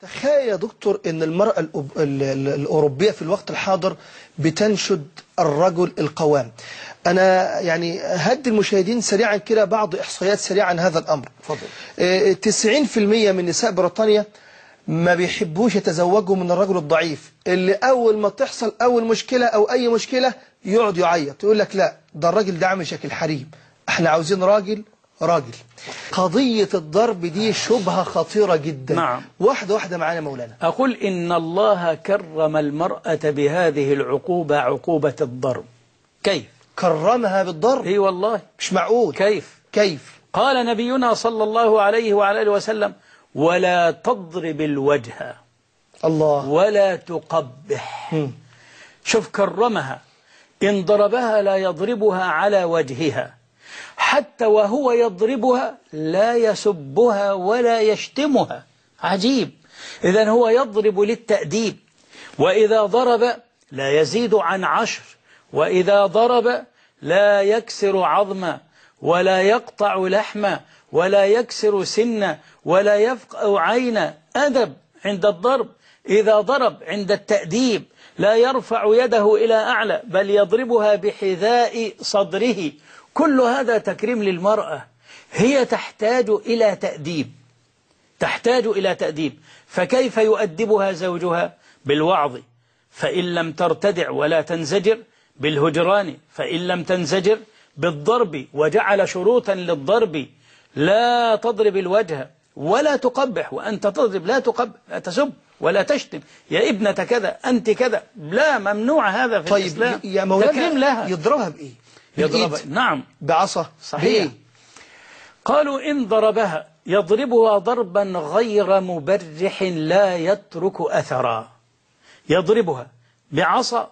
تخيل يا دكتور ان المرأة الاوروبية في الوقت الحاضر بتنشد الرجل القوام انا يعني هدي المشاهدين سريعا كده بعض احصائيات سريعه عن هذا الامر اتفضل 90% آه، من نساء بريطانيا ما بيحبوش يتزوجوا من الرجل الضعيف اللي اول ما تحصل اول مشكلة او اي مشكلة يقعد يعيط يقول لك لا ده الراجل ده عامل شكل حريم احنا عاوزين راجل راجل قضية الضرب دي شبهة خطيرة جدا نعم. واحدة واحدة معانا مولانا أقول إن الله كرم المرأة بهذه العقوبة عقوبة الضرب كيف؟ كرمها بالضرب اي والله مش معقول كيف؟ كيف؟ قال نبينا صلى الله عليه وعلى آله وسلم ولا تضرب الوجه الله ولا تقبح شوف كرمها إن ضربها لا يضربها على وجهها حتى وهو يضربها لا يسبها ولا يشتمها عجيب إذا هو يضرب للتأديب وإذا ضرب لا يزيد عن عشر وإذا ضرب لا يكسر عظما ولا يقطع لحما ولا يكسر سنا ولا يفقع عينا أدب عند الضرب إذا ضرب عند التأديب لا يرفع يده إلى أعلى بل يضربها بحذاء صدره كل هذا تكريم للمرأة هي تحتاج إلى تأديب تحتاج إلى تأديب فكيف يؤدبها زوجها بالوعظ فإن لم ترتدع ولا تنزجر بالهجران فإن لم تنزجر بالضرب وجعل شروطا للضرب لا تضرب الوجه ولا تقبح وأنت تضرب لا تقبح لا تسب ولا تشتم يا ابنة كذا أنت كذا لا ممنوع هذا في طيب الإسلام يا مولانا تكريم لها يضربها بإيه يضرب نعم بعصا صحيح قالوا إن ضربها يضربها ضربا غير مبرح لا يترك أثرا يضربها بعصا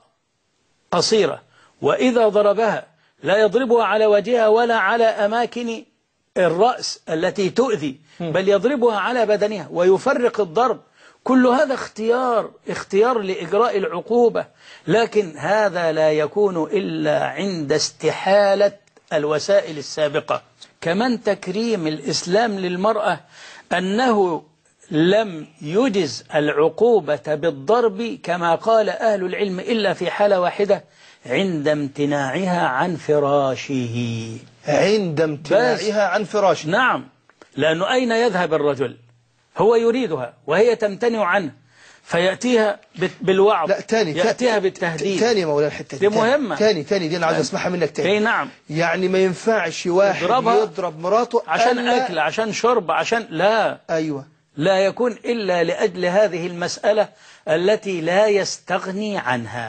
قصيرة وإذا ضربها لا يضربها على وجهها ولا على أماكن الرأس التي تؤذي بل يضربها على بدنها ويفرق الضرب كل هذا اختيار اختيار لإجراء العقوبة لكن هذا لا يكون إلا عند استحالة الوسائل السابقة كمن تكريم الإسلام للمرأة أنه لم يجز العقوبة بالضرب كما قال أهل العلم إلا في حالة واحدة عند امتناعها عن فراشه عند امتناعها عن فراشه نعم لأنه أين يذهب الرجل هو يريدها وهي تمتنع عنه فيأتيها بالوعظ لا تاني يأتيها بالتهديد تاني مولانا الحتة دي مهمة تاني تاني دي أنا عايز أسمعها منك تاني اي نعم يعني ما ينفعش واحد يضرب مراته عشان أكل عشان شرب عشان لا أيوة لا يكون إلا لأجل هذه المسألة التي لا يستغني عنها